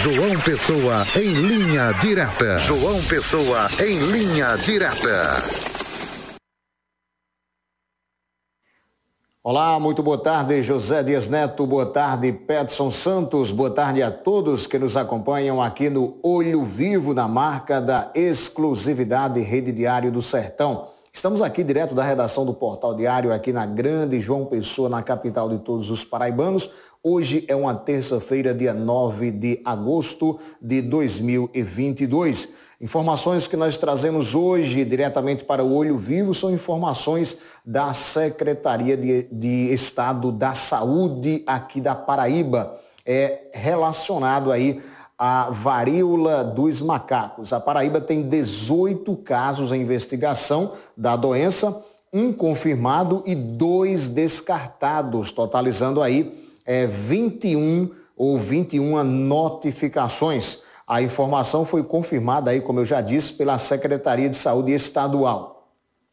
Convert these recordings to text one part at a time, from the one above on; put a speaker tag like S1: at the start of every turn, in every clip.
S1: João Pessoa em linha direta. João Pessoa em linha direta. Olá, muito boa tarde, José Dias Neto, boa tarde, Petson Santos, boa tarde a todos que nos acompanham aqui no Olho Vivo, na marca da exclusividade Rede Diário do Sertão. Estamos aqui direto da redação do Portal Diário, aqui na Grande João Pessoa, na capital de todos os paraibanos. Hoje é uma terça-feira, dia 9 de agosto de 2022. Informações que nós trazemos hoje diretamente para o Olho Vivo são informações da Secretaria de, de Estado da Saúde aqui da Paraíba. É relacionado aí a varíola dos macacos. A Paraíba tem 18 casos em investigação da doença, um confirmado e dois descartados, totalizando aí é, 21 ou 21 notificações. A informação foi confirmada aí, como eu já disse, pela Secretaria de Saúde Estadual.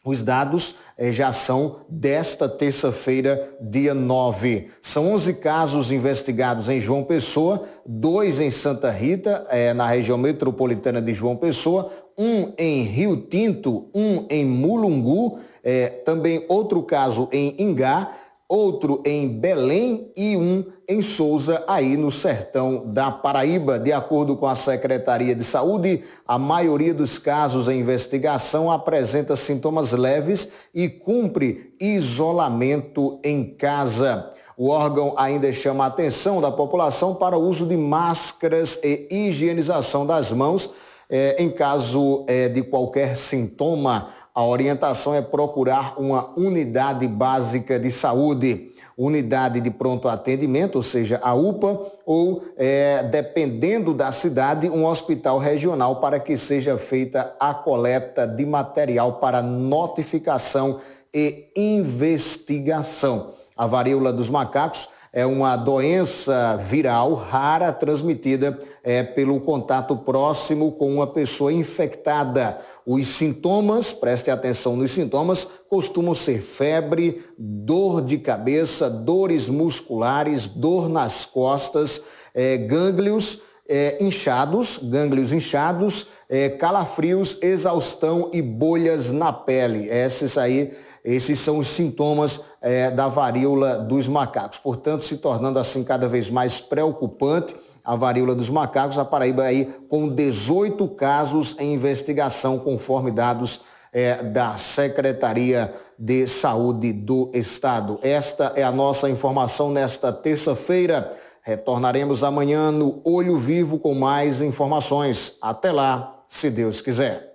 S1: Os dados é, já são desta terça-feira, dia 9. São 11 casos investigados em João Pessoa, dois em Santa Rita, é, na região metropolitana de João Pessoa, um em Rio Tinto, um em Mulungu, é, também outro caso em Ingá, outro em Belém e um em Souza, aí no sertão da Paraíba. De acordo com a Secretaria de Saúde, a maioria dos casos em investigação apresenta sintomas leves e cumpre isolamento em casa. O órgão ainda chama a atenção da população para o uso de máscaras e higienização das mãos. Eh, em caso eh, de qualquer sintoma, a orientação é procurar uma unidade básica de saúde, unidade de pronto atendimento, ou seja, a UPA, ou, é, dependendo da cidade, um hospital regional para que seja feita a coleta de material para notificação e investigação. A varíola dos macacos é uma doença viral rara transmitida é, pelo contato próximo com uma pessoa infectada. Os sintomas, preste atenção nos sintomas, costumam ser febre, dor de cabeça, dores musculares, dor nas costas, é, gânglios é, inchados, gânglios inchados, é, calafrios, exaustão e bolhas na pele. Esses aí, esses são os sintomas é, da varíola dos macacos. Portanto, se tornando assim cada vez mais preocupante a varíola dos macacos, a Paraíba aí com 18 casos em investigação, conforme dados é, da Secretaria de Saúde do Estado. Esta é a nossa informação nesta terça-feira. Retornaremos amanhã no Olho Vivo com mais informações. Até lá, se Deus quiser.